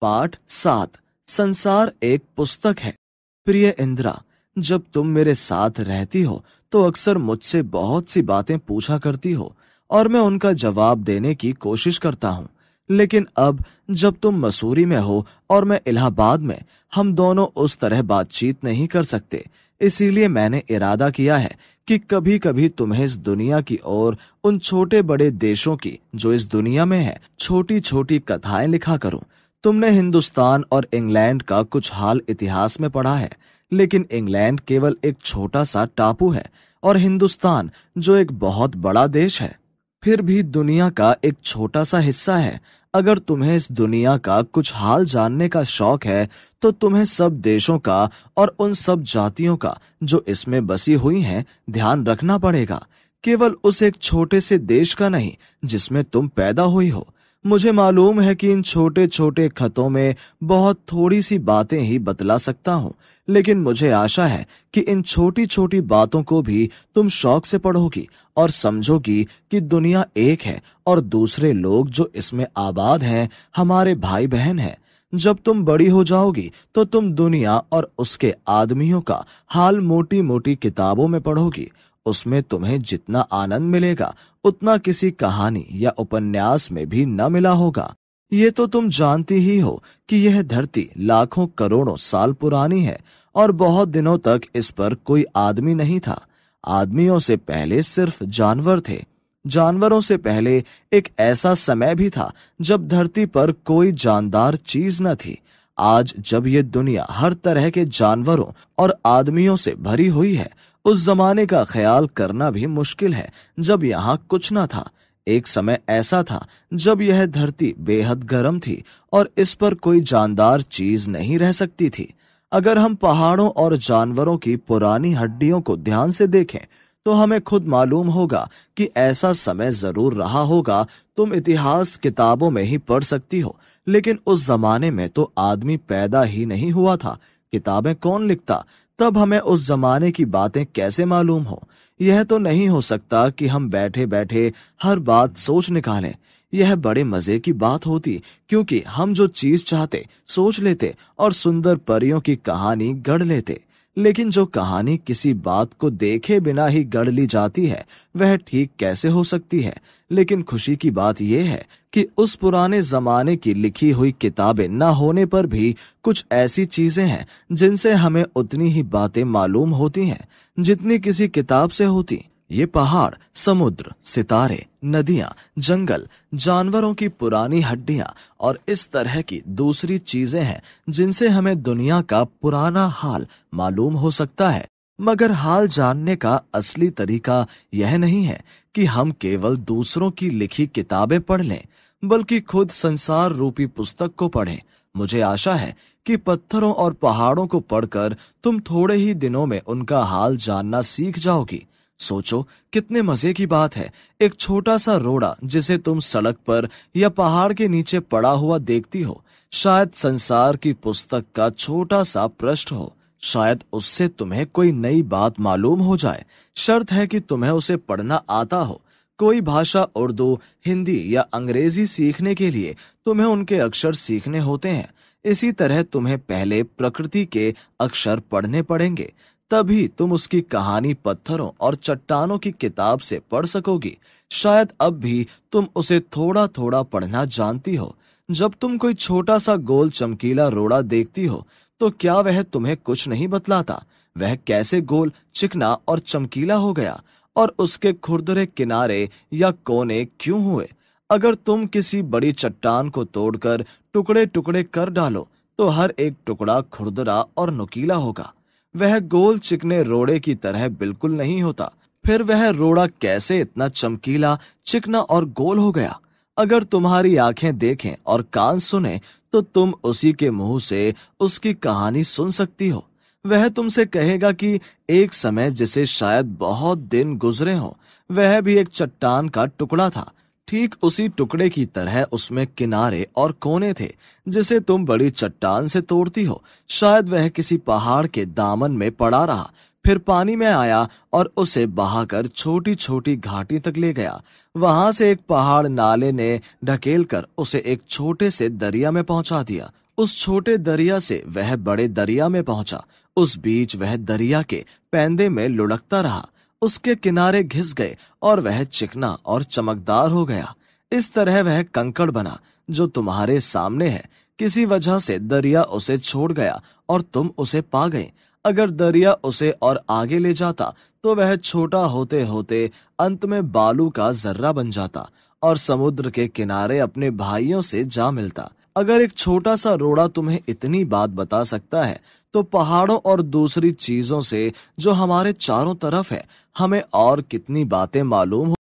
पाठ सात संसार एक पुस्तक है प्रिय इंदिरा जब तुम मेरे साथ रहती हो तो अक्सर मुझसे बहुत सी बातें पूछा करती हो और मैं उनका जवाब देने की कोशिश करता हूँ लेकिन अब जब तुम मसूरी में हो और मैं इलाहाबाद में हम दोनों उस तरह बातचीत नहीं कर सकते इसीलिए मैंने इरादा किया है कि कभी कभी तुम्हें इस दुनिया की ओर उन छोटे बड़े देशों की जो इस दुनिया में है छोटी छोटी कथाएं लिखा करूं तुमने हिंदुस्तान और इंग्लैंड का कुछ हाल इतिहास में पढ़ा है लेकिन इंग्लैंड केवल एक छोटा सा टापू है और हिंदुस्तान जो एक बहुत बड़ा देश है फिर भी दुनिया का एक छोटा सा हिस्सा है अगर तुम्हें इस दुनिया का कुछ हाल जानने का शौक है तो तुम्हें सब देशों का और उन सब जातियों का जो इसमें बसी हुई हैं ध्यान रखना पड़ेगा केवल उस एक छोटे से देश का नहीं जिसमें तुम पैदा हुई हो मुझे मालूम है कि इन छोटे छोटे खतों में बहुत थोड़ी सी बातें ही बतला सकता हूँ लेकिन मुझे आशा है कि इन छोटी छोटी बातों को भी तुम शौक से पढ़ोगी और समझोगी कि दुनिया एक है और दूसरे लोग जो इसमें आबाद हैं हमारे भाई बहन हैं जब तुम बड़ी हो जाओगी तो तुम दुनिया और उसके आदमियों का हाल मोटी मोटी किताबों में पढ़ोगी उसमें तुम्हें जितना आनंद मिलेगा उतना किसी कहानी या उपन्यास में भी न मिला होगा ये तो तुम जानती ही हो कि यह धरती लाखों करोड़ों साल पुरानी है और बहुत दिनों तक इस पर कोई आदमी नहीं था आदमियों से पहले सिर्फ जानवर थे जानवरों से पहले एक ऐसा समय भी था जब धरती पर कोई जानदार चीज न थी आज जब ये दुनिया हर तरह के जानवरों और आदमियों से भरी हुई है उस जमाने का ख्याल करना भी मुश्किल है जब यहाँ कुछ ना था एक समय ऐसा था जब यह धरती बेहद गर्म थी और इस पर कोई जानदार चीज नहीं रह सकती थी अगर हम पहाड़ों और जानवरों की पुरानी हड्डियों को ध्यान से देखें तो हमें खुद मालूम होगा कि ऐसा समय जरूर रहा होगा तुम इतिहास किताबों में ही पढ़ सकती हो लेकिन उस जमाने में तो आदमी पैदा ही नहीं हुआ था किताबें कौन लिखता तब हमें उस जमाने की बातें कैसे मालूम हो यह तो नहीं हो सकता कि हम बैठे बैठे हर बात सोच निकालें यह बड़े मजे की बात होती क्योंकि हम जो चीज चाहते सोच लेते और सुंदर परियों की कहानी गढ़ लेते लेकिन जो कहानी किसी बात को देखे बिना ही गढ़ ली जाती है वह ठीक कैसे हो सकती है लेकिन खुशी की बात यह है कि उस पुराने जमाने की लिखी हुई किताबें न होने पर भी कुछ ऐसी चीजें हैं जिनसे हमें उतनी ही बातें मालूम होती हैं जितनी किसी किताब से होती ये पहाड़ समुद्र सितारे नदियां जंगल जानवरों की पुरानी हड्डियां और इस तरह की दूसरी चीजें हैं जिनसे हमें दुनिया का पुराना हाल मालूम हो सकता है मगर हाल जानने का असली तरीका यह नहीं है कि हम केवल दूसरों की लिखी किताबें पढ़ लें बल्कि खुद संसार रूपी पुस्तक को पढ़ें मुझे आशा है कि पत्थरों और पहाड़ों को पढ़कर तुम थोड़े ही दिनों में उनका हाल जानना सीख जाओगी सोचो कितने मजे की बात है एक छोटा सा रोड़ा जिसे तुम सड़क पर या पहाड़ के नीचे पड़ा हुआ देखती हो शायद संसार की पुस्तक का छोटा सा पृष्ठ हो शायद उससे तुम्हें कोई नई बात मालूम हो जाए शर्त है कि तुम्हें उसे पढ़ना आता हो कोई भाषा उर्दू हिंदी या अंग्रेजी सीखने के लिए तुम्हें उनके अक्षर सीखने होते हैं इसी तरह तुम्हें पहले प्रकृति के अक्षर पढ़ने पड़ेंगे तभी तुम उसकी कहानी पत्थरों और चट्टानों की किताब से पढ़ सकोगी शायद अब भी तुम उसे थोड़ा थोड़ा पढ़ना जानती हो जब तुम कोई छोटा सा गोल चमकीला रोड़ा देखती हो तो क्या वह तुम्हें कुछ नहीं बतलाता वह कैसे गोल चिकना और चमकीला हो गया और उसके खुरदरे किनारे या कोने क्यों हुए अगर तुम किसी बड़ी चट्टान को तोड़कर टुकड़े टुकड़े कर डालो तो हर एक टुकड़ा खुरदरा और नुकीला होगा वह गोल चिकने रोड़े की तरह बिल्कुल नहीं होता फिर वह रोड़ा कैसे इतना चमकीला चिकना और गोल हो गया अगर तुम्हारी आंखें देखें और कान सुने तो तुम उसी के मुंह से उसकी कहानी सुन सकती हो वह तुमसे कहेगा कि एक समय जिसे शायद बहुत दिन गुजरे हो वह भी एक चट्टान का टुकड़ा था ठीक उसी टुकड़े की तरह उसमें किनारे और कोने थे जिसे तुम बड़ी चट्टान से तोड़ती हो शायद वह किसी पहाड़ के दामन में पड़ा रहा फिर पानी में आया और उसे बहाकर छोटी छोटी घाटी तक ले गया वहां से एक पहाड़ नाले ने कर उसे एक छोटे से दरिया में पहुंचा दिया उस छोटे दरिया से वह बड़े दरिया में पहुंचा उस बीच वह दरिया के पैंदे में लुढ़कता रहा उसके किनारे घिस गए और वह चिकना और चमकदार हो गया इस तरह वह कंकड़ बना जो तुम्हारे सामने है किसी वजह से दरिया उसे छोड़ गया और तुम उसे पा गए अगर दरिया उसे और आगे ले जाता तो वह छोटा होते होते अंत में बालू का जर्रा बन जाता और समुद्र के किनारे अपने भाइयों से जा मिलता अगर एक छोटा सा रोड़ा तुम्हें इतनी बात बता सकता है तो पहाड़ों और दूसरी चीजों से जो हमारे चारों तरफ है हमें और कितनी बातें मालूम